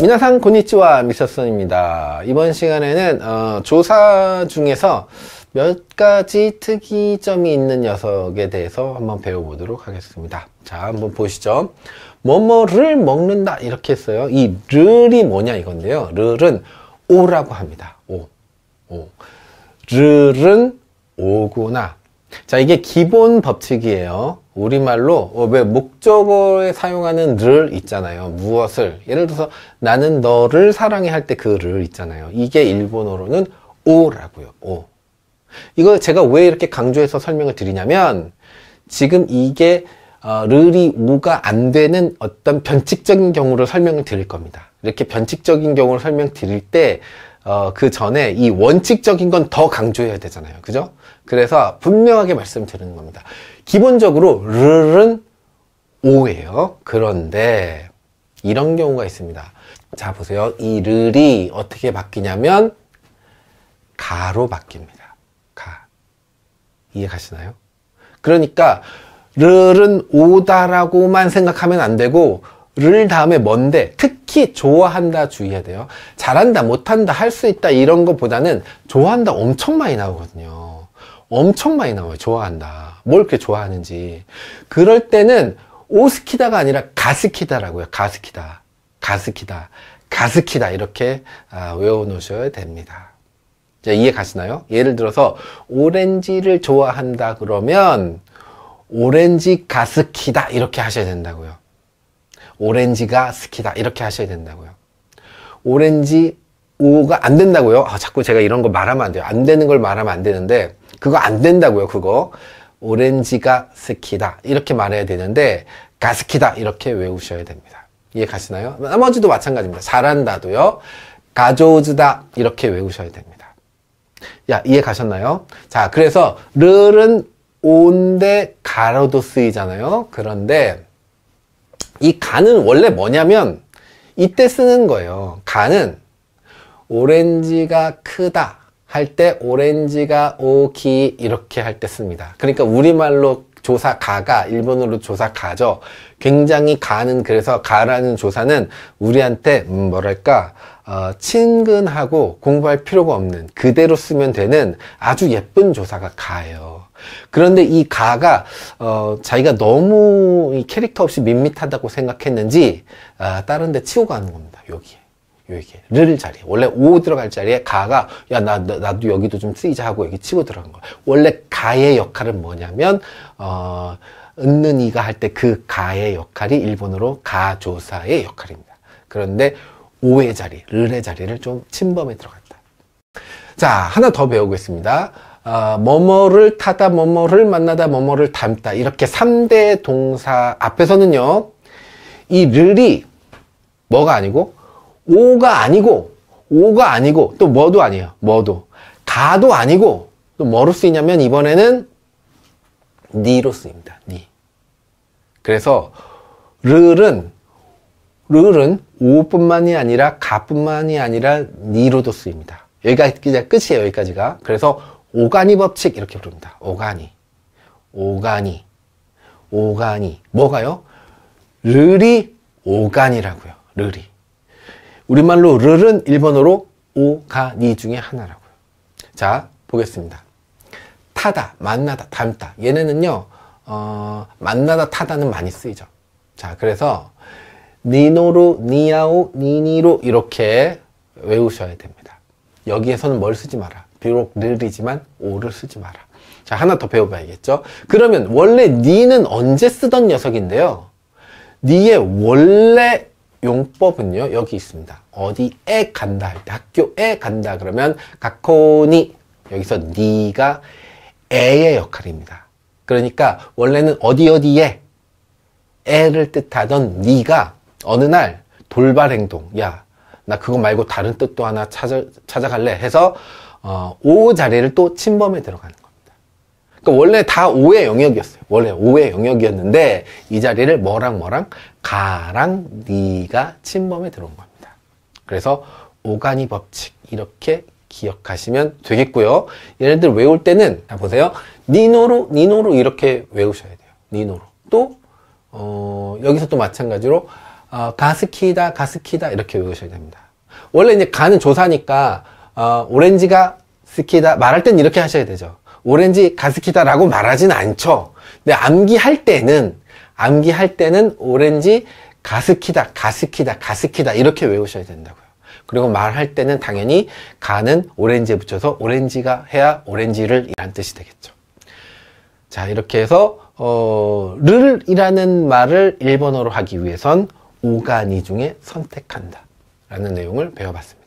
미나상 고니치와 미사선입니다. 이번 시간에는 어, 조사 중에서 몇 가지 특이점이 있는 녀석에 대해서 한번 배워보도록 하겠습니다. 자, 한번 보시죠. 뭐뭐를 먹는다 이렇게 했어요. 이 를이 뭐냐 이건데요. 를은 오라고 합니다. 오, 오. 를은 오구나. 자, 이게 기본 법칙이에요. 우리말로 어, 왜 목적어에 사용하는 를 있잖아요. 무엇을. 예를 들어서 나는 너를 사랑해 할 때 그 를 있잖아요. 이게 일본어로는 오라고요. 오. 이거 제가 왜 이렇게 강조해서 설명을 드리냐면 지금 이게 어, 르리 우가안 되는 어떤 변칙적인 경우를 설명을 드릴 겁니다. 이렇게 변칙적인 경우를 설명 드릴 때 어, 그 전에 이 원칙적인 건 더 강조해야 되잖아요. 그죠? 그래서 분명하게 말씀드리는 겁니다. 기본적으로 르는 오예요 그런데 이런 경우가 있습니다. 자, 보세요. 이 르리 어떻게 바뀌냐면 가로 바뀝니다. 가. 이해가시나요? 그러니까 르는 오다라고만 생각하면 안 되고 를 다음에 뭔데 특히 좋아한다 주의해야 돼요 잘한다 못한다 할 수 있다 이런 것보다는 좋아한다 엄청 많이 나오거든요 엄청 많이 나와요 좋아한다 뭘 그렇게 좋아하는지 그럴 때는 오스키다가 아니라 가스키다라고요 가스키다 가스키다 가스키다 이렇게 아, 외워 놓으셔야 됩니다 자, 이해 가시나요? 예를 들어서 오렌지를 좋아한다 그러면 오렌지 가스키다 이렇게 하셔야 된다고요 오렌지가 스키다 이렇게 하셔야 된다고요 오렌지 오가 안 된다고요 아, 자꾸 제가 이런 거 말하면 안 돼요 안 되는 걸 말하면 안 되는데 그거 안 된다고요 그거 오렌지가 스키다 이렇게 말해야 되는데 가스키다 이렇게 외우셔야 됩니다 이해 가시나요? 나머지도 마찬가지입니다 잘한다도요 가조즈다 이렇게 외우셔야 됩니다 야 이해 가셨나요? 자 그래서 르는 온데 가로도 쓰이잖아요 그런데 이 간은 원래 뭐냐면 이때 쓰는 거예요. 간은 오렌지가 크다 할 때 오렌지가 오기 이렇게 할 때 씁니다. 그러니까 우리말로 조사가가 일본어로 조사가죠. 굉장히 가는 그래서 가라는 조사는 우리한테 음 뭐랄까 어, 친근하고 공부할 필요가 없는 그대로 쓰면 되는 아주 예쁜 조사가 가예요. 그런데 이 가가 어, 자기가 너무 이 캐릭터 없이 밋밋하다고 생각했는지 아, 다른 데 치고 가는 겁니다. 여기. 여기를 자리 에 원래 오 들어갈 자리에 가가 야 나, 나, 도 여기도 좀 쓰이자 하고 여기 치고 들어간 거야 원래 가의 역할은 뭐냐면 어 은는 이가 할 때 그 가의 역할이 일본어로 가조사의 역할입니다 그런데 오의 자리 를의 자리를 좀 침범에 들어갔다 자 하나 더 배우겠습니다 어, 뭐뭐를 타다 뭐뭐를 만나다 뭐뭐를 닮다 이렇게 삼대 동사 앞에서는요 이 를이 뭐가 아니고 오가 아니고 오가 아니고 또 뭐도 아니에요. 뭐도. 다도 아니고 또 뭐로 쓰이냐면 이번에는 니로 쓰입니다. 니. 그래서 르은 르은 오뿐만이 아니라 가뿐만이 아니라 니로도 쓰입니다. 여기까지 끝이에요. 여기까지가. 그래서 오가니 법칙 이렇게 부릅니다. 오가니. 오가니. 오가니. 뭐가요? 르리 오간이라고요. 르리. 우리말로 르는 일본어로 오가니 중에 하나라고요. 자, 보겠습니다. 타다, 만나다, 닮다. 얘네는요, 어, 만나다, 타다는 많이 쓰이죠. 자, 그래서 니노루 니아오, 니니로 이렇게 외우셔야 됩니다. 여기에서는 뭘 쓰지 마라. 비록 릴이지만 오를 쓰지 마라. 자, 하나 더 배워봐야겠죠? 그러면 원래 니는 언제 쓰던 녀석인데요. 니의 원래 용법은요 여기 있습니다 어디에 간다 할 때 학교에 간다 그러면 가코니 여기서 니가 에의 역할입니다 그러니까 원래는 어디 어디에 에를 뜻하던 니가 어느 날 돌발 행동 야 나 그거 말고 다른 뜻도 하나 찾아, 찾아갈래 해서 어, 오 자리를 또 침범에 들어간는 그러니까 원래 다 오의 영역이었어요. 원래 오의 영역이었는데 이 자리를 뭐랑 뭐랑 가랑 니가 침범에 들어온 겁니다. 그래서 오가니 법칙 이렇게 기억하시면 되겠고요. 얘네들 외울 때는 자 아, 보세요. 니노로 니노로 이렇게 외우셔야 돼요. 니노로 또 어, 여기서 또 마찬가지로 어, 가스키다 가스키다 이렇게 외우셔야 됩니다. 원래 이제 가는 조사니까 어, 오렌지가 스키다 말할 땐 이렇게 하셔야 되죠. 오렌지 가스키다라고 말하진 않죠. 근데 암기할 때는 암기할 때는 오렌지 가스키다, 가스키다, 가스키다 이렇게 외우셔야 된다고요. 그리고 말할 때는 당연히 가는 오렌지에 붙여서 오렌지가 해야 오렌지를 이란 뜻이 되겠죠. 자 이렇게 해서 어, 를이라는 말을 일본어로 하기 위해선 오가니 중에 선택한다 라는 내용을 배워봤습니다.